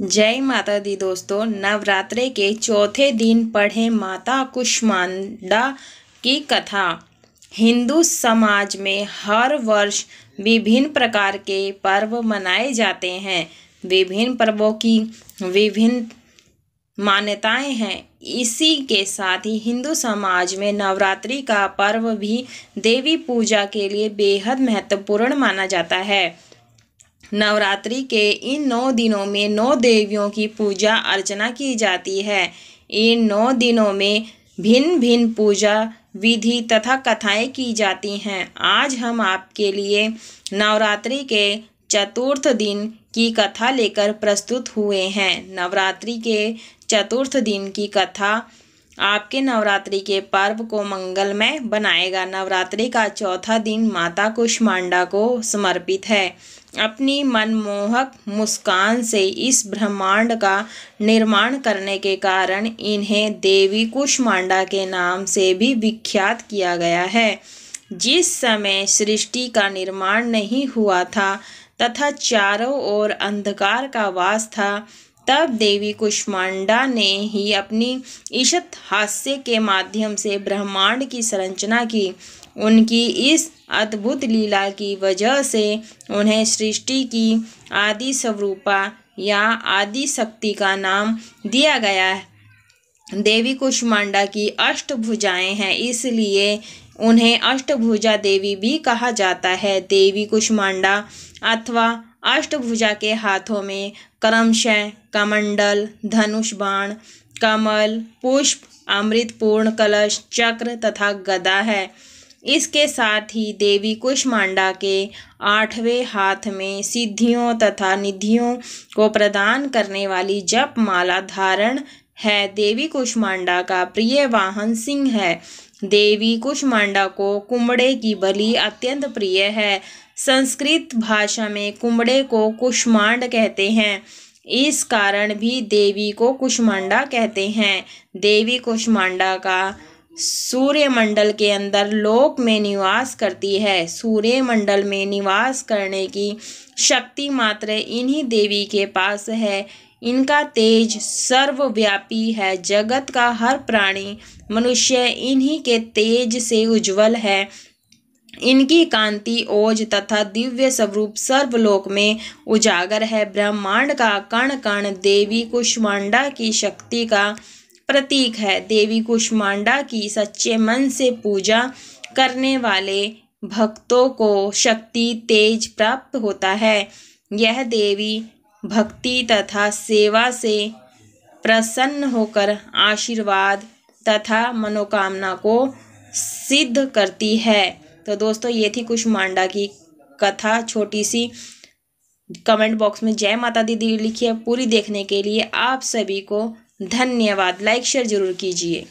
जय माता दी दोस्तों नवरात्रे के चौथे दिन पढ़ें माता कुष्मांडा की कथा हिंदू समाज में हर वर्ष विभिन्न प्रकार के पर्व मनाए जाते हैं विभिन्न पर्वों की विभिन्न मान्यताएं हैं इसी के साथ ही हिंदू समाज में नवरात्रि का पर्व भी देवी पूजा के लिए बेहद महत्वपूर्ण माना जाता है नवरात्रि के इन नौ दिनों में नौ देवियों की पूजा अर्चना की जाती है इन नौ दिनों में भिन्न भिन्न पूजा विधि तथा कथाएं की जाती हैं आज हम आपके लिए नवरात्रि के चतुर्थ दिन की कथा लेकर प्रस्तुत हुए हैं नवरात्रि के चतुर्थ दिन की कथा आपके नवरात्रि के पर्व को मंगलमय बनाएगा नवरात्रि का चौथा दिन माता कुष्मांडा को समर्पित है अपनी मनमोहक मुस्कान से इस ब्रह्मांड का निर्माण करने के कारण इन्हें देवी कुष्मांडा के नाम से भी विख्यात किया गया है जिस समय सृष्टि का निर्माण नहीं हुआ था तथा चारों ओर अंधकार का वास था तब देवी कुष्मांडा ने ही अपनी ईशत हास्य के माध्यम से ब्रह्मांड की संरचना की उनकी इस अद्भुत लीला की वजह से उन्हें सृष्टि की आदि स्वरूपा या आदि शक्ति का नाम दिया गया है देवी कुष्मांडा की अष्टभुजाएं हैं इसलिए उन्हें अष्टभुजा देवी भी कहा जाता है देवी कुष्मांडा अथवा अष्टभुजा के हाथों में करमशय कमंडल धनुष बाण कमल पुष्प अमृत पूर्ण कलश चक्र तथा गदा है इसके साथ ही देवी कुशमांडा के आठवें हाथ में सिद्धियों तथा निधियों को प्रदान करने वाली जप माला धारण है देवी कुष्मांडा का प्रिय वाहन सिंह है देवी कुष्मांडा को कुमड़े की बलि अत्यंत प्रिय है संस्कृत भाषा में कुमड़े को कुष्मांड कहते हैं इस कारण भी देवी को कुष्मांडा कहते हैं देवी कुष्मांडा का सूर्यमंडल के अंदर लोक में निवास करती है सूर्यमंडल में निवास करने की शक्ति मात्र इन्हीं देवी के पास है इनका तेज सर्वव्यापी है जगत का हर प्राणी मनुष्य इन्हीं के तेज से उज्जवल है इनकी कांति ओज तथा दिव्य स्वरूप सर्वलोक में उजागर है ब्रह्मांड का कण कण देवी कुष्मांडा की शक्ति का प्रतीक है देवी कुष्मांडा की सच्चे मन से पूजा करने वाले भक्तों को शक्ति तेज प्राप्त होता है यह देवी भक्ति तथा सेवा से प्रसन्न होकर आशीर्वाद तथा मनोकामना को सिद्ध करती है तो दोस्तों ये थी कुछ मांडा की कथा छोटी सी कमेंट बॉक्स में जय माता दीदी लिखिए पूरी देखने के लिए आप सभी को धन्यवाद लाइक शेयर जरूर कीजिए